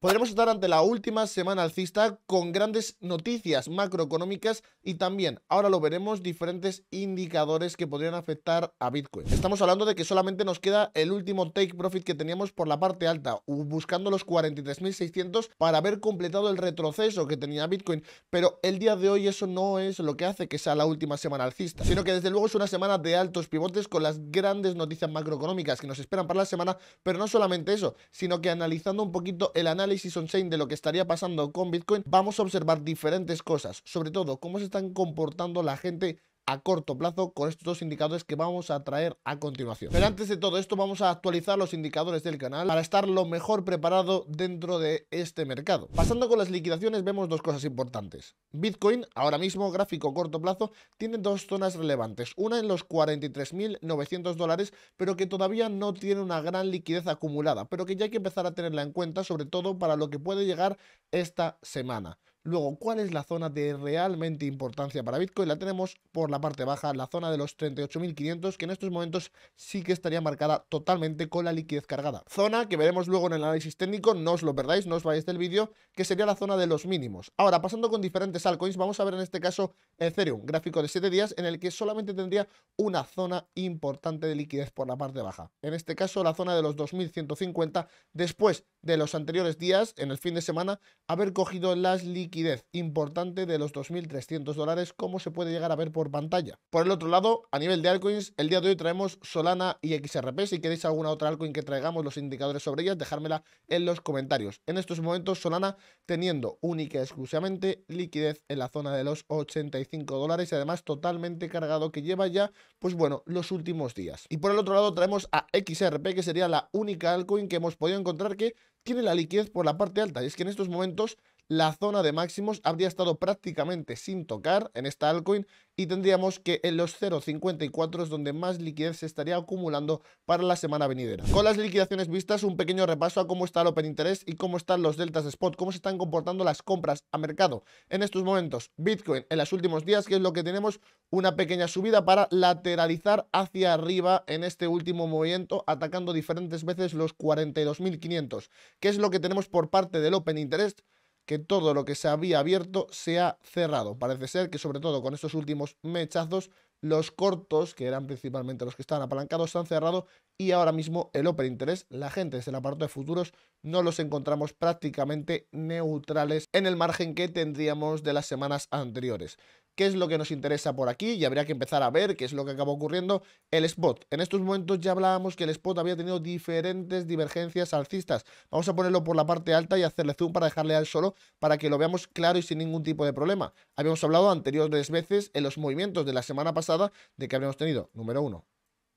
Podremos estar ante la última semana alcista con grandes noticias macroeconómicas y también, ahora lo veremos, diferentes indicadores que podrían afectar a Bitcoin. Estamos hablando de que solamente nos queda el último take profit que teníamos por la parte alta, buscando los 43.600 para haber completado el retroceso que tenía Bitcoin, pero el día de hoy eso no es lo que hace que sea la última semana alcista, sino que desde luego es una semana de altos pivotes con las grandes noticias macroeconómicas que nos esperan para la semana, pero no solamente eso, sino que analizando un poquito el análisis de lo que estaría pasando con Bitcoin, vamos a observar diferentes cosas, sobre todo cómo se están comportando la gente a corto plazo con estos dos indicadores que vamos a traer a continuación. Pero antes de todo esto vamos a actualizar los indicadores del canal para estar lo mejor preparado dentro de este mercado. Pasando con las liquidaciones vemos dos cosas importantes. Bitcoin, ahora mismo gráfico corto plazo, tiene dos zonas relevantes. Una en los 43.900 dólares, pero que todavía no tiene una gran liquidez acumulada, pero que ya hay que empezar a tenerla en cuenta, sobre todo para lo que puede llegar esta semana. Luego, ¿cuál es la zona de realmente importancia para Bitcoin? La tenemos por la parte baja, la zona de los 38.500, que en estos momentos sí que estaría marcada totalmente con la liquidez cargada. Zona que veremos luego en el análisis técnico, no os lo perdáis, no os vayáis del vídeo, que sería la zona de los mínimos. Ahora, pasando con diferentes altcoins, vamos a ver en este caso Ethereum, gráfico de 7 días en el que solamente tendría una zona importante de liquidez por la parte baja. En este caso, la zona de los 2.150, después de los anteriores días, en el fin de semana, haber cogido la liquidez importante de los 2.300 dólares, como se puede llegar a ver por pantalla. Por el otro lado, a nivel de altcoins, el día de hoy traemos Solana y XRP. Si queréis alguna otra altcoin que traigamos los indicadores sobre ellas, dejármela en los comentarios. En estos momentos, Solana teniendo única y exclusivamente liquidez en la zona de los 85 dólares y además totalmente cargado que lleva ya, pues bueno, los últimos días. Y por el otro lado, traemos a XRP, que sería la única altcoin que hemos podido encontrar que tiene la liquidez por la parte alta. Y es que en estos momentos la zona de máximos habría estado prácticamente sin tocar en esta altcoin y tendríamos que en los 0.54 es donde más liquidez se estaría acumulando para la semana venidera. Con las liquidaciones vistas, un pequeño repaso a cómo está el Open Interest y cómo están los deltas de spot, cómo se están comportando las compras a mercado en estos momentos. Bitcoin en los últimos días, que es lo que tenemos, una pequeña subida para lateralizar hacia arriba en este último movimiento, atacando diferentes veces los 42.500, que es lo que tenemos por parte del Open Interest que todo lo que se había abierto se ha cerrado. Parece ser que sobre todo con estos últimos mechazos, los cortos, que eran principalmente los que estaban apalancados, se han cerrado y ahora mismo el Open Interest, la gente desde el apartado de futuros, no los encontramos prácticamente neutrales en el margen que tendríamos de las semanas anteriores qué es lo que nos interesa por aquí y habría que empezar a ver qué es lo que acaba ocurriendo. El spot. En estos momentos ya hablábamos que el spot había tenido diferentes divergencias alcistas. Vamos a ponerlo por la parte alta y hacerle zoom para dejarle al solo para que lo veamos claro y sin ningún tipo de problema. Habíamos hablado anteriores veces en los movimientos de la semana pasada de que habíamos tenido, número uno,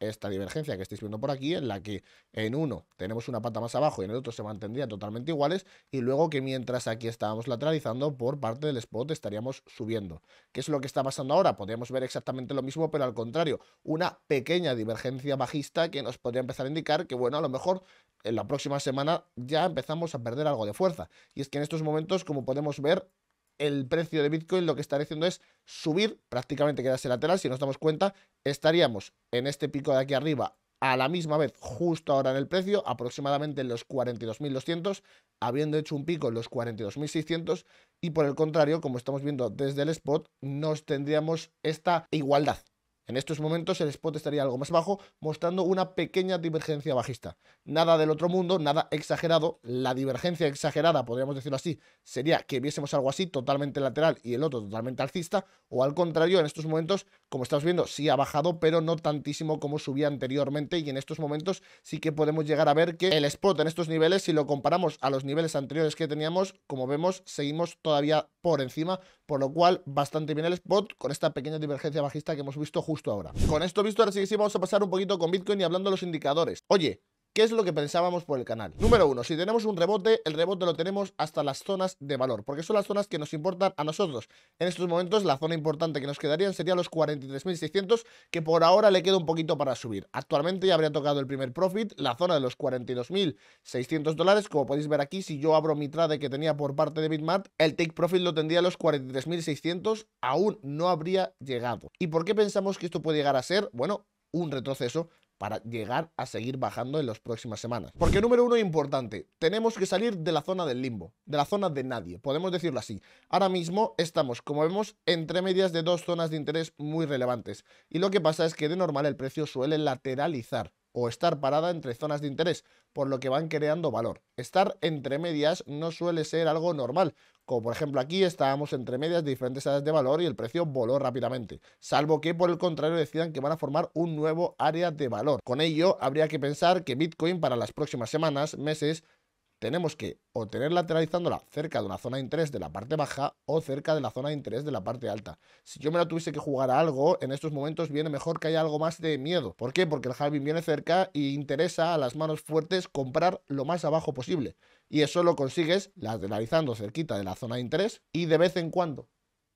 esta divergencia que estáis viendo por aquí, en la que en uno tenemos una pata más abajo y en el otro se mantendrían totalmente iguales, y luego que mientras aquí estábamos lateralizando, por parte del spot estaríamos subiendo. ¿Qué es lo que está pasando ahora? Podríamos ver exactamente lo mismo, pero al contrario, una pequeña divergencia bajista que nos podría empezar a indicar que, bueno, a lo mejor en la próxima semana ya empezamos a perder algo de fuerza. Y es que en estos momentos, como podemos ver, el precio de Bitcoin lo que estaría haciendo es subir, prácticamente quedarse lateral. Si nos damos cuenta, estaríamos en este pico de aquí arriba a la misma vez, justo ahora en el precio, aproximadamente en los 42.200, habiendo hecho un pico en los 42.600, y por el contrario, como estamos viendo desde el spot, nos tendríamos esta igualdad en estos momentos el spot estaría algo más bajo, mostrando una pequeña divergencia bajista. Nada del otro mundo, nada exagerado. La divergencia exagerada, podríamos decirlo así, sería que viésemos algo así totalmente lateral y el otro totalmente alcista, o al contrario, en estos momentos como estamos viendo, sí ha bajado, pero no tantísimo como subía anteriormente y en estos momentos sí que podemos llegar a ver que el spot en estos niveles, si lo comparamos a los niveles anteriores que teníamos, como vemos, seguimos todavía por encima, por lo cual bastante bien el spot con esta pequeña divergencia bajista que hemos visto justo ahora. Con esto visto, ahora sí que sí vamos a pasar un poquito con Bitcoin y hablando de los indicadores. Oye, ¿Qué es lo que pensábamos por el canal? Número uno, si tenemos un rebote, el rebote lo tenemos hasta las zonas de valor, porque son las zonas que nos importan a nosotros. En estos momentos la zona importante que nos quedarían sería los 43.600, que por ahora le queda un poquito para subir. Actualmente ya habría tocado el primer profit, la zona de los 42.600 dólares, como podéis ver aquí, si yo abro mi trade que tenía por parte de Bitmart, el take profit lo tendría a los 43.600, aún no habría llegado. ¿Y por qué pensamos que esto puede llegar a ser? Bueno, un retroceso para llegar a seguir bajando en las próximas semanas. Porque número uno importante, tenemos que salir de la zona del limbo, de la zona de nadie, podemos decirlo así. Ahora mismo estamos, como vemos, entre medias de dos zonas de interés muy relevantes. Y lo que pasa es que de normal el precio suele lateralizar o estar parada entre zonas de interés, por lo que van creando valor. Estar entre medias no suele ser algo normal, como por ejemplo aquí estábamos entre medias de diferentes áreas de valor y el precio voló rápidamente, salvo que por el contrario decidan que van a formar un nuevo área de valor. Con ello, habría que pensar que Bitcoin para las próximas semanas, meses, tenemos que o tener lateralizándola cerca de una zona de interés de la parte baja o cerca de la zona de interés de la parte alta. Si yo me la tuviese que jugar a algo, en estos momentos viene mejor que haya algo más de miedo. ¿Por qué? Porque el halving viene cerca y interesa a las manos fuertes comprar lo más abajo posible. Y eso lo consigues lateralizando cerquita de la zona de interés y de vez en cuando,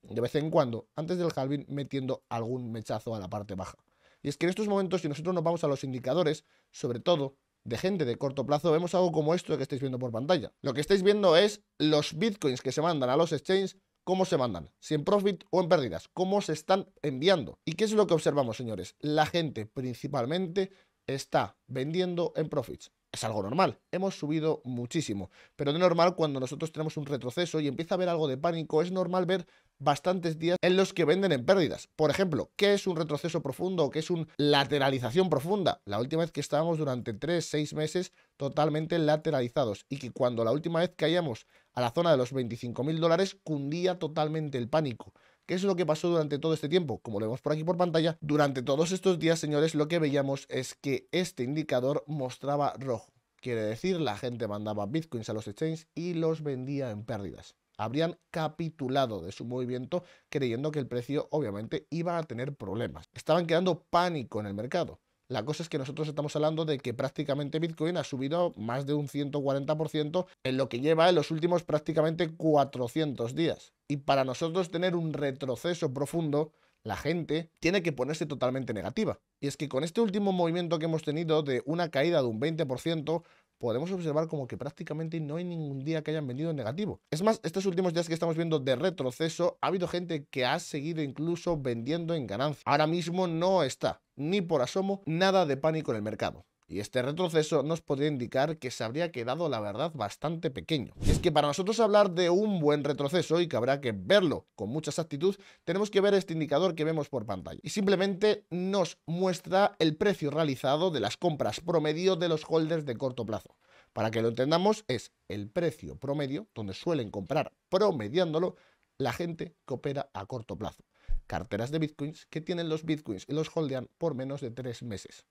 de vez en cuando, antes del halving metiendo algún mechazo a la parte baja. Y es que en estos momentos, si nosotros nos vamos a los indicadores, sobre todo de gente de corto plazo, vemos algo como esto que estáis viendo por pantalla. Lo que estáis viendo es los bitcoins que se mandan a los exchanges, cómo se mandan, si en profit o en pérdidas, cómo se están enviando. ¿Y qué es lo que observamos, señores? La gente principalmente está vendiendo en profits. Es algo normal, hemos subido muchísimo, pero de normal cuando nosotros tenemos un retroceso y empieza a haber algo de pánico, es normal ver bastantes días en los que venden en pérdidas. Por ejemplo, ¿qué es un retroceso profundo o qué es una lateralización profunda? La última vez que estábamos durante 3, 6 meses totalmente lateralizados y que cuando la última vez caíamos a la zona de los 25 mil dólares cundía totalmente el pánico. ¿Qué es lo que pasó durante todo este tiempo? Como lo vemos por aquí por pantalla, durante todos estos días, señores, lo que veíamos es que este indicador mostraba rojo. Quiere decir, la gente mandaba bitcoins a los exchanges y los vendía en pérdidas habrían capitulado de su movimiento creyendo que el precio obviamente iba a tener problemas. Estaban quedando pánico en el mercado. La cosa es que nosotros estamos hablando de que prácticamente Bitcoin ha subido más de un 140% en lo que lleva en los últimos prácticamente 400 días. Y para nosotros tener un retroceso profundo, la gente tiene que ponerse totalmente negativa. Y es que con este último movimiento que hemos tenido de una caída de un 20%, podemos observar como que prácticamente no hay ningún día que hayan vendido en negativo. Es más, estos últimos días que estamos viendo de retroceso, ha habido gente que ha seguido incluso vendiendo en ganancia. Ahora mismo no está, ni por asomo, nada de pánico en el mercado y este retroceso nos podría indicar que se habría quedado la verdad bastante pequeño. Y es que para nosotros hablar de un buen retroceso y que habrá que verlo con mucha exactitud, tenemos que ver este indicador que vemos por pantalla. Y simplemente nos muestra el precio realizado de las compras promedio de los holders de corto plazo. Para que lo entendamos, es el precio promedio donde suelen comprar promediándolo la gente que opera a corto plazo. Carteras de bitcoins que tienen los bitcoins y los holdean por menos de tres meses.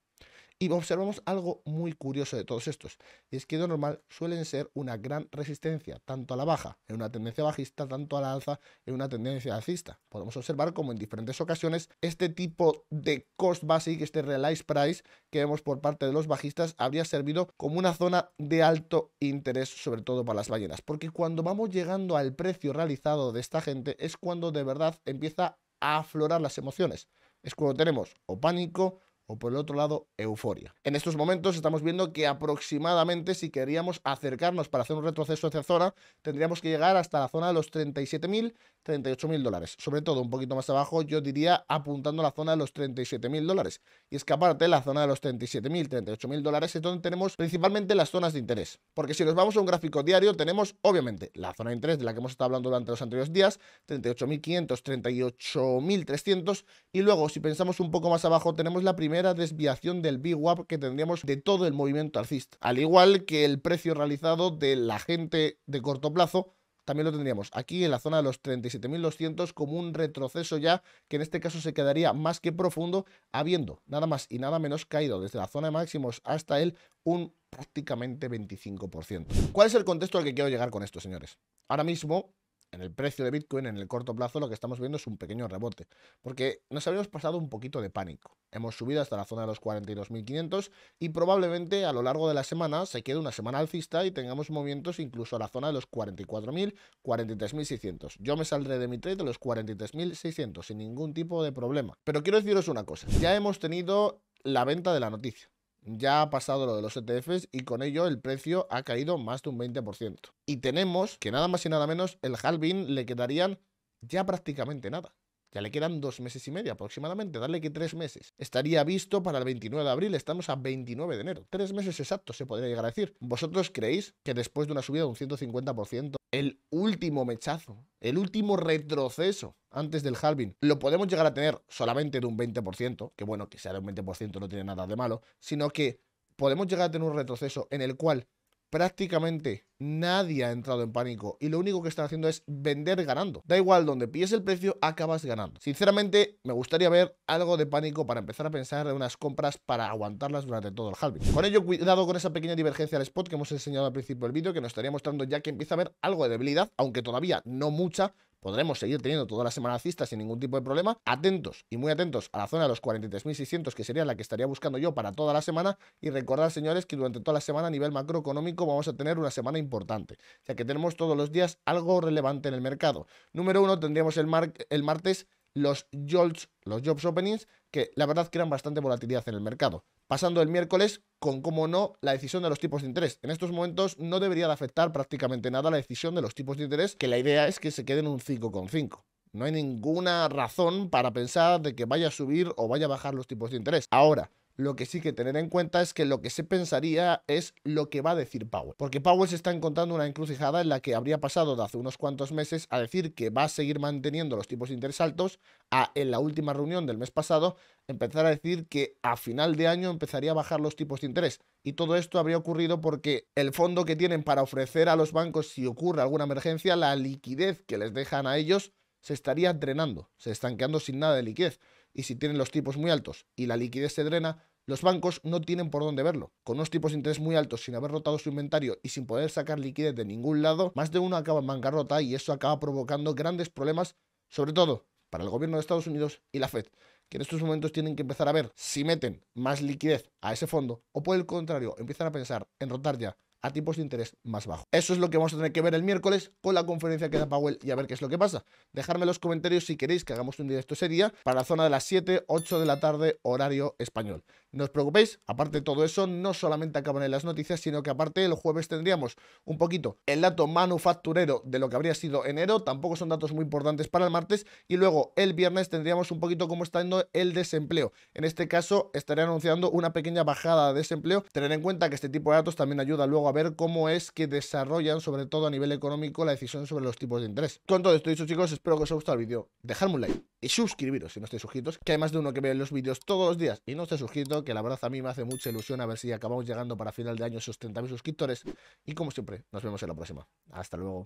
Y observamos algo muy curioso de todos estos, y es que de normal suelen ser una gran resistencia, tanto a la baja en una tendencia bajista, tanto a la alza en una tendencia alcista. Podemos observar como en diferentes ocasiones este tipo de cost basic, este realized price que vemos por parte de los bajistas, habría servido como una zona de alto interés, sobre todo para las ballenas, porque cuando vamos llegando al precio realizado de esta gente es cuando de verdad empieza a aflorar las emociones. Es cuando tenemos o pánico, o por el otro lado, euforia. En estos momentos estamos viendo que aproximadamente si queríamos acercarnos para hacer un retroceso hacia zona, tendríamos que llegar hasta la zona de los 37.000, 38.000 dólares. Sobre todo, un poquito más abajo, yo diría apuntando a la zona de los 37.000 dólares. Y es que aparte, la zona de los 37.000, 38.000 dólares es donde tenemos principalmente las zonas de interés. Porque si nos vamos a un gráfico diario, tenemos obviamente la zona de interés de la que hemos estado hablando durante los anteriores días, 38.500, 38.300. Y luego, si pensamos un poco más abajo, tenemos la primera desviación del big up que tendríamos de todo el movimiento alcista. Al igual que el precio realizado de la gente de corto plazo, también lo tendríamos aquí en la zona de los 37.200 como un retroceso ya que en este caso se quedaría más que profundo habiendo nada más y nada menos caído desde la zona de máximos hasta él un prácticamente 25%. ¿Cuál es el contexto al que quiero llegar con esto, señores? Ahora mismo en el precio de Bitcoin en el corto plazo lo que estamos viendo es un pequeño rebote, porque nos habíamos pasado un poquito de pánico. Hemos subido hasta la zona de los 42.500 y probablemente a lo largo de la semana se quede una semana alcista y tengamos movimientos incluso a la zona de los 44.000, 43.600. Yo me saldré de mi trade de los 43.600 sin ningún tipo de problema. Pero quiero deciros una cosa, ya hemos tenido la venta de la noticia ya ha pasado lo de los ETFs y con ello el precio ha caído más de un 20%. Y tenemos que nada más y nada menos el Halvin le quedarían ya prácticamente nada. Ya le quedan dos meses y medio aproximadamente, darle que tres meses. Estaría visto para el 29 de abril, estamos a 29 de enero. Tres meses exactos se podría llegar a decir. ¿Vosotros creéis que después de una subida de un 150%, el último mechazo, el último retroceso antes del halving, lo podemos llegar a tener solamente de un 20%, que bueno, que sea de un 20% no tiene nada de malo, sino que podemos llegar a tener un retroceso en el cual prácticamente nadie ha entrado en pánico y lo único que están haciendo es vender ganando. Da igual donde pilles el precio, acabas ganando. Sinceramente, me gustaría ver algo de pánico para empezar a pensar en unas compras para aguantarlas durante todo el halving. Con ello, cuidado con esa pequeña divergencia al spot que hemos enseñado al principio del vídeo, que nos estaría mostrando ya que empieza a haber algo de debilidad, aunque todavía no mucha, podremos seguir teniendo toda la semana cista sin ningún tipo de problema. Atentos y muy atentos a la zona de los 43.600, que sería la que estaría buscando yo para toda la semana. Y recordar, señores, que durante toda la semana a nivel macroeconómico vamos a tener una semana importante, ya que tenemos todos los días algo relevante en el mercado. Número uno, tendríamos el, mar el martes los los jobs openings, que la verdad crean bastante volatilidad en el mercado. Pasando el miércoles con, como no, la decisión de los tipos de interés. En estos momentos no debería de afectar prácticamente nada la decisión de los tipos de interés, que la idea es que se queden un 5,5. No hay ninguna razón para pensar de que vaya a subir o vaya a bajar los tipos de interés. Ahora, lo que sí que tener en cuenta es que lo que se pensaría es lo que va a decir Powell. Porque Powell se está encontrando una encrucijada en la que habría pasado de hace unos cuantos meses a decir que va a seguir manteniendo los tipos de interés altos a en la última reunión del mes pasado empezar a decir que a final de año empezaría a bajar los tipos de interés. Y todo esto habría ocurrido porque el fondo que tienen para ofrecer a los bancos si ocurre alguna emergencia, la liquidez que les dejan a ellos se estaría drenando, se estanqueando sin nada de liquidez. Y si tienen los tipos muy altos y la liquidez se drena, los bancos no tienen por dónde verlo. Con unos tipos de interés muy altos, sin haber rotado su inventario y sin poder sacar liquidez de ningún lado, más de uno acaba en bancarrota y eso acaba provocando grandes problemas, sobre todo para el gobierno de Estados Unidos y la Fed, que en estos momentos tienen que empezar a ver si meten más liquidez a ese fondo o por el contrario empiezan a pensar en rotar ya a tipos de interés más bajo. Eso es lo que vamos a tener que ver el miércoles con la conferencia que da Powell y a ver qué es lo que pasa. Dejadme en los comentarios si queréis que hagamos un directo sería para la zona de las 7, 8 de la tarde, horario español. No os preocupéis, aparte de todo eso, no solamente acaban en las noticias, sino que aparte el jueves tendríamos un poquito el dato manufacturero de lo que habría sido enero, tampoco son datos muy importantes para el martes, y luego el viernes tendríamos un poquito cómo está yendo el desempleo. En este caso, estaré anunciando una pequeña bajada de desempleo. Tener en cuenta que este tipo de datos también ayuda luego a ver cómo es que desarrollan, sobre todo a nivel económico, la decisión sobre los tipos de interés. Con todo esto dicho, chicos, espero que os haya gustado el vídeo. Dejadme un like y suscribiros si no estáis suscritos, que hay más de uno que ve los vídeos todos los días y no esté suscrito, que la verdad a mí me hace mucha ilusión a ver si acabamos llegando para final de año esos 30.000 suscriptores. Y como siempre, nos vemos en la próxima. Hasta luego.